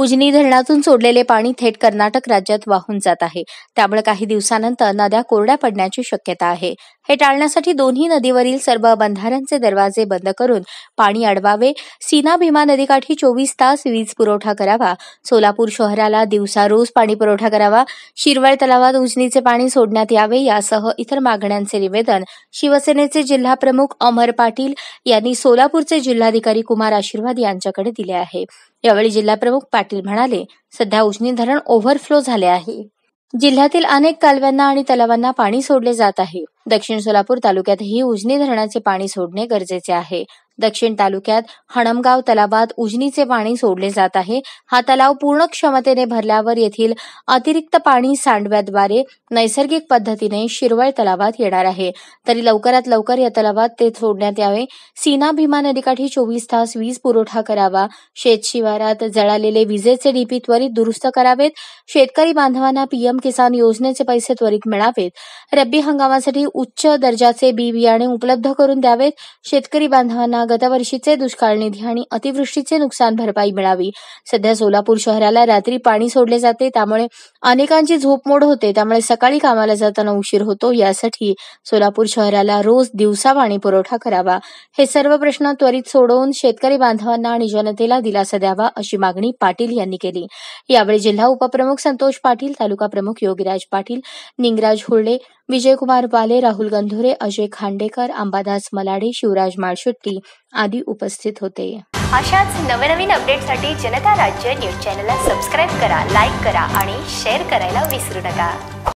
उजनी धरणातून सोडलेले पाणी थेट कर्नाटक राज्यात वाहून जात आहे त्यामुळे काही दिवसानंतर नद्या कोरड्या पडण्याची शक्यता आहे हे टाळण्यासाठी दोन्ही नदीवरील सर्व बंधाऱ्यांचे दरवाजे बंद करून पाणी अडवावे सीना भीमा नदीकाठी चोवीस तास वीज पुरवठा करावा सोलापूर शहराला दिवसा रोज पाणी पुरवठा करावा शिरवळ तलावात उजनीचे पाणी सोडण्यात यावे यासह इतर मागण्यांचे निवेदन शिवसेनेचे जिल्हाप्रमुख अमर पाटील यांनी सोलापूरचे जिल्हाधिकारी कुमार आशीर्वाद यांच्याकडे दिले आहे यावेळी जिल्हाप्रमुख पाटील म्हणाले सध्या उजनी धरण ओव्हरफ्लो झाले आहे जिल्ह्यातील अनेक कालव्यांना आणि तलावांना पाणी सोडले जात आहे दक्षिण सोलापूर तालुक्यातही उजनी धरणाचे पाणी सोडणे गरजेचे आहे दक्षिण तालुक्यात हणमगाव तलावात उजनीचे पाणी सोडले जात आहे हा तलाव पूर्ण क्षमतेने भरल्यावर येथील अतिरिक्त पाणी सांडव्याद्वारे नैसर्गिक पद्धतीने शिरवळ तलावात येणार आहे तरी लवकरात लवकर या तलावात ते सोडण्यात यावे सीना भीमा नदीकाठी चोवीस तास वीज पुरवठा करावा शेतशिवारात जळालेले विजेचे डीपी त्वरित दुरुस्त करावेत शेतकरी बांधवांना पीएम किसान योजनेचे पैसे त्वरित मिळावेत रब्बी हंगामासाठी उच्च दर्जाचे बी बियाणे उपलब्ध करून द्यावेत शेतकरी बांधवांना गतवर्षीचे दुष्काळ निधी आणि अतिवृष्टीचे नुकसान भरपाई मिळावी सध्या सोलापूर शहराला रात्री पाणी सोडले जाते त्यामुळे अनेकांची झोप मोड होते त्यामुळे सकाळी कामाला जाताना उशीर होतो यासाठी सोलापूर शहराला रोज दिवसा पाणी पुरवठा करावा हे सर्व प्रश्न त्वरित सोडवून शेतकरी बांधवांना आणि जनतेला दिलासा द्यावा अशी मागणी पाटील यांनी केली यावेळी जिल्हा उपप्रमुख संतोष पाटील तालुका प्रमुख योगीराज पाटील निंगराज होळे विजयकुमार बाले राहुल गंधोरे अजय खांडेकर अंबादास मलाडे शिवराज माळशुट्टी आदी उपस्थित होते अशाच नवनवीन अपडेटसाठी जनता राज्य न्यूज चॅनलला सबस्क्राईब करा लाईक करा आणि शेअर करायला विसरू नका